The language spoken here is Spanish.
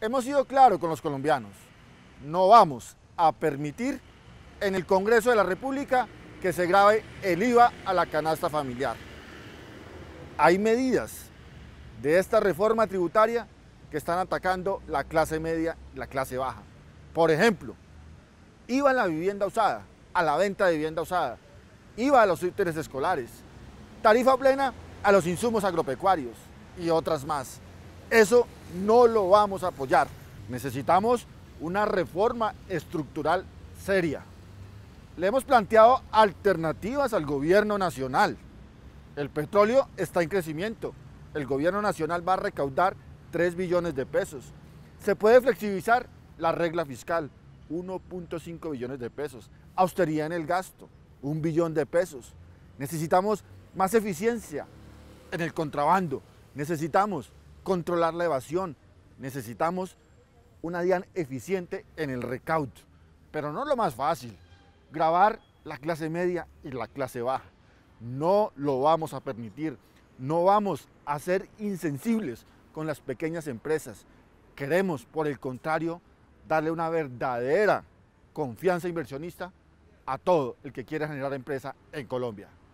Hemos sido claros con los colombianos. No vamos a permitir en el Congreso de la República que se grave el IVA a la canasta familiar. Hay medidas de esta reforma tributaria que están atacando la clase media y la clase baja. Por ejemplo, IVA a la vivienda usada, a la venta de vivienda usada, IVA a los útiles escolares, tarifa plena a los insumos agropecuarios y otras más. Eso no lo vamos a apoyar. Necesitamos una reforma estructural seria. Le hemos planteado alternativas al gobierno nacional. El petróleo está en crecimiento. El gobierno nacional va a recaudar 3 billones de pesos. Se puede flexibilizar la regla fiscal, 1.5 billones de pesos. Austeridad en el gasto, 1 billón de pesos. Necesitamos más eficiencia en el contrabando. Necesitamos controlar la evasión. Necesitamos una DIAN eficiente en el recaudo, pero no lo más fácil, grabar la clase media y la clase baja. No lo vamos a permitir, no vamos a ser insensibles con las pequeñas empresas. Queremos, por el contrario, darle una verdadera confianza inversionista a todo el que quiera generar empresa en Colombia.